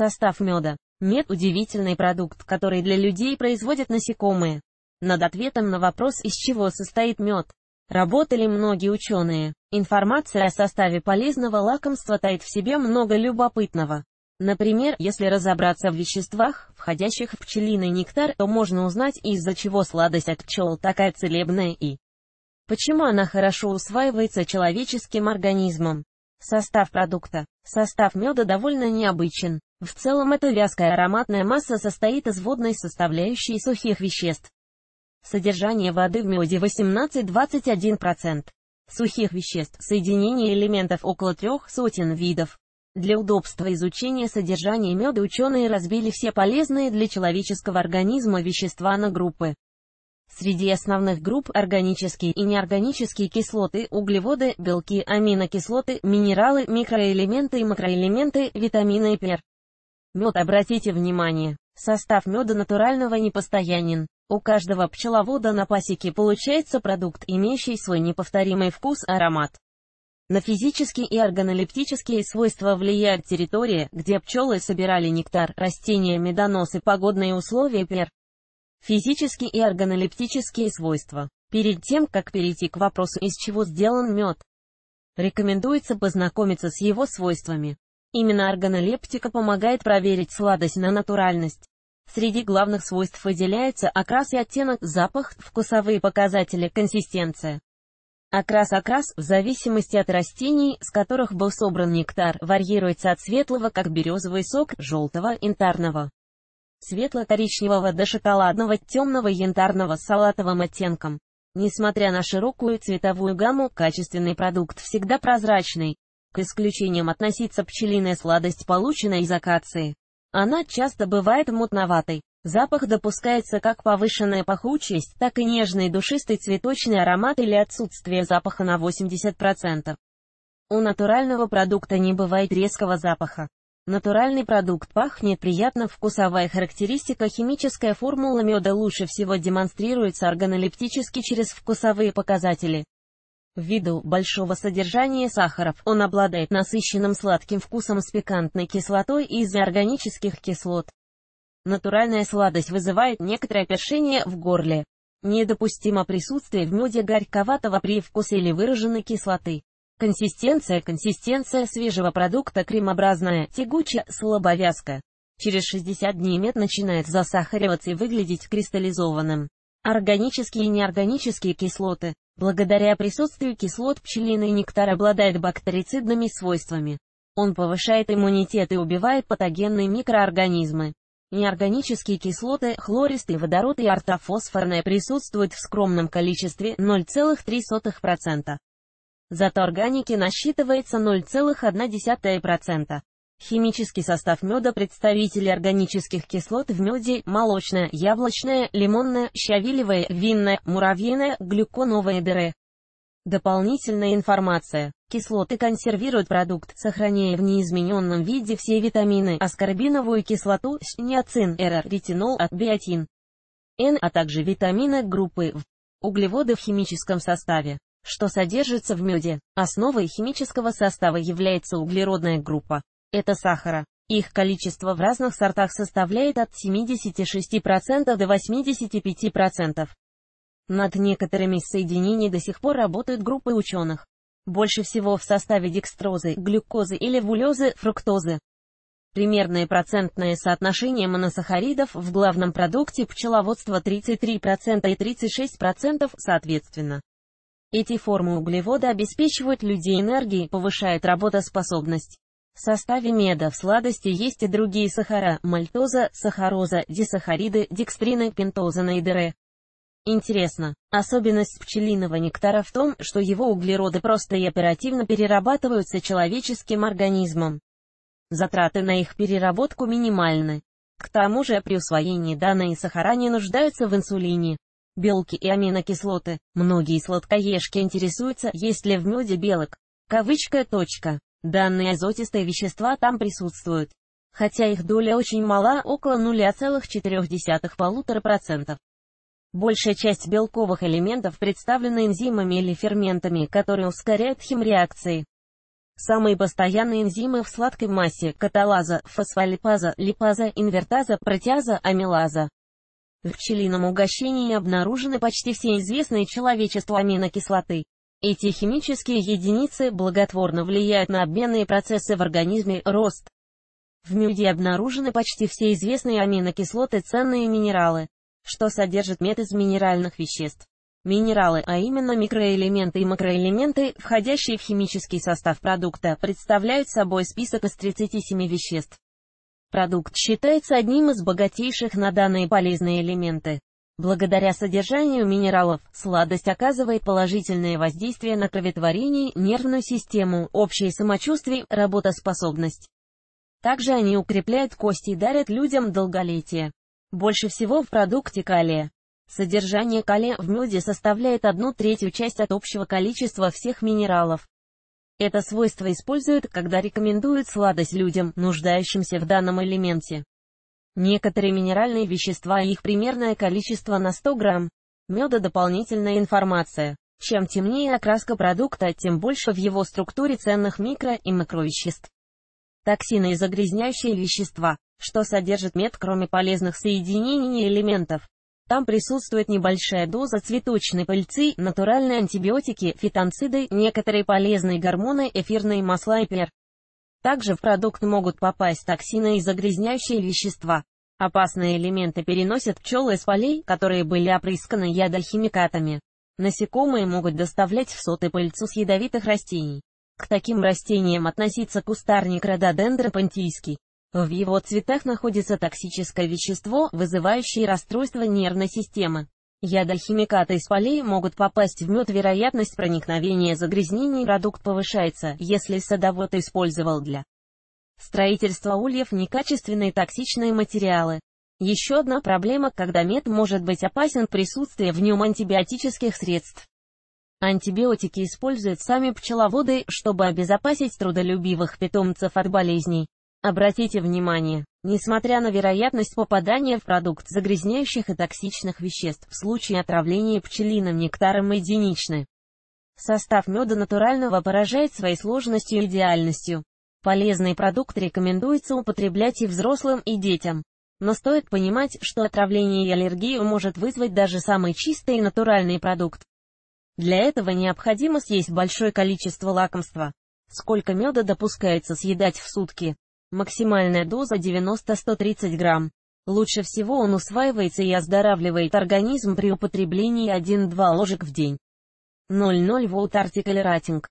Состав меда. Мед – удивительный продукт, который для людей производят насекомые. Над ответом на вопрос, из чего состоит мед, работали многие ученые. Информация о составе полезного лакомства тает в себе много любопытного. Например, если разобраться в веществах, входящих в пчелиный нектар, то можно узнать, из-за чего сладость от пчел такая целебная и почему она хорошо усваивается человеческим организмом. Состав продукта. Состав меда довольно необычен. В целом эта вязкая ароматная масса состоит из водной составляющей сухих веществ. Содержание воды в меде 18-21%. Сухих веществ, соединений элементов около трех сотен видов. Для удобства изучения содержания меда ученые разбили все полезные для человеческого организма вещества на группы. Среди основных групп – органические и неорганические кислоты, углеводы, белки, аминокислоты, минералы, микроэлементы и макроэлементы, витамины и пер. Мед, обратите внимание, состав меда натурального непостоянен. У каждого пчеловода на пасеке получается продукт, имеющий свой неповторимый вкус, аромат. На физические и органолептические свойства влияет территория, где пчелы собирали нектар, растения, медоносы, погодные условия, пер. Физические и органолептические свойства. Перед тем, как перейти к вопросу, из чего сделан мед, рекомендуется познакомиться с его свойствами. Именно органолептика помогает проверить сладость на натуральность. Среди главных свойств выделяется окрас и оттенок, запах, вкусовые показатели, консистенция. Окрас-окрас, в зависимости от растений, с которых был собран нектар, варьируется от светлого, как березовый сок, желтого, янтарного, светло-коричневого до шоколадного, темного, янтарного с салатовым оттенком. Несмотря на широкую цветовую гамму, качественный продукт всегда прозрачный. К исключениям относится пчелиная сладость, полученная из акации. Она часто бывает мутноватой. Запах допускается как повышенная пахучесть, так и нежный душистый цветочный аромат или отсутствие запаха на 80%. У натурального продукта не бывает резкого запаха. Натуральный продукт пахнет приятно, вкусовая характеристика химическая формула меда лучше всего демонстрируется органолептически через вкусовые показатели. Ввиду большого содержания сахаров, он обладает насыщенным сладким вкусом с пикантной кислотой из-за органических кислот. Натуральная сладость вызывает некоторое першение в горле. Недопустимо присутствие в меде горьковатого привкуса или выраженной кислоты. Консистенция Консистенция свежего продукта кремообразная, тягучая, слабовязкая. Через 60 дней мед начинает засахариваться и выглядеть кристаллизованным. Органические и неорганические кислоты. Благодаря присутствию кислот пчелиный нектар обладает бактерицидными свойствами. Он повышает иммунитет и убивает патогенные микроорганизмы. Неорганические кислоты, хлористый водород и ортофосфорные присутствуют в скромном количестве 0,3%. Зато органики насчитывается 0,1%. Химический состав меда представители органических кислот в меде – молочная, яблочная, лимонная, щавелевая, винная, муравьиная, глюконовая дыры. Дополнительная информация. Кислоты консервируют продукт, сохраняя в неизмененном виде все витамины, аскорбиновую кислоту, ниацин, эрор, ретинол, а, биотин, Н, а также витамины группы В. Углеводы в химическом составе что содержится в меде. Основой химического состава является углеродная группа это сахара. Их количество в разных сортах составляет от 76% до 85%. Над некоторыми из соединений до сих пор работают группы ученых. Больше всего в составе декстрозы, глюкозы или вулезы, фруктозы. Примерное процентное соотношение моносахаридов в главном продукте пчеловодства 33% и 36% соответственно. Эти формы углевода обеспечивают людей энергией, повышают работоспособность. В составе меда в сладости есть и другие сахара – мальтоза, сахароза, дисахариды, декстрины, пентоза, нейдеры. Интересно, особенность пчелиного нектара в том, что его углероды просто и оперативно перерабатываются человеческим организмом. Затраты на их переработку минимальны. К тому же при усвоении данные сахара не нуждаются в инсулине. Белки и аминокислоты. Многие сладкоежки интересуются, есть ли в меде белок. Кавычка точка. Данные азотистые вещества там присутствуют, хотя их доля очень мала, около 04 процентов. Большая часть белковых элементов представлена энзимами или ферментами, которые ускоряют химреакции. Самые постоянные энзимы в сладкой массе – каталаза, фосфолипаза, липаза, инвертаза, протеаза, амилаза. В пчелином угощении обнаружены почти все известные человечеству аминокислоты. Эти химические единицы благотворно влияют на обменные процессы в организме, рост. В мюде обнаружены почти все известные аминокислоты ценные минералы, что содержит мед из минеральных веществ. Минералы, а именно микроэлементы и макроэлементы, входящие в химический состав продукта, представляют собой список из 37 веществ. Продукт считается одним из богатейших на данные полезные элементы. Благодаря содержанию минералов, сладость оказывает положительное воздействие на кроветворение, нервную систему, общее самочувствие, работоспособность. Также они укрепляют кости и дарят людям долголетие. Больше всего в продукте калия. Содержание калия в меде составляет одну третью часть от общего количества всех минералов. Это свойство используют, когда рекомендуют сладость людям, нуждающимся в данном элементе. Некоторые минеральные вещества и их примерное количество на 100 грамм. Меда дополнительная информация. Чем темнее окраска продукта, тем больше в его структуре ценных микро- и макровеществ. Токсины и загрязняющие вещества, что содержит мед кроме полезных соединений и элементов. Там присутствует небольшая доза цветочной пыльцы, натуральные антибиотики, фитонциды, некоторые полезные гормоны, эфирные масла и пер. Также в продукт могут попасть токсины и загрязняющие вещества, Опасные элементы переносят пчелы с полей, которые были опрысканы ядохимикатами. Насекомые могут доставлять в соты пыльцу с ядовитых растений. К таким растениям относится кустарник рододендра понтийский. В его цветах находится токсическое вещество, вызывающее расстройство нервной системы. Ядохимикаты из полей могут попасть в мед. Вероятность проникновения загрязнений продукт повышается, если садовод использовал для Строительство ульев – некачественные токсичные материалы. Еще одна проблема, когда мед может быть опасен присутствие в нем антибиотических средств. Антибиотики используют сами пчеловоды, чтобы обезопасить трудолюбивых питомцев от болезней. Обратите внимание, несмотря на вероятность попадания в продукт загрязняющих и токсичных веществ в случае отравления пчелиным нектаром единичны. Состав меда натурального поражает своей сложностью и идеальностью. Полезный продукт рекомендуется употреблять и взрослым, и детям. Но стоит понимать, что отравление и аллергию может вызвать даже самый чистый и натуральный продукт. Для этого необходимо съесть большое количество лакомства. Сколько меда допускается съедать в сутки? Максимальная доза 90-130 грамм. Лучше всего он усваивается и оздоравливает организм при употреблении 1-2 ложек в день. 00 Volt Article Rating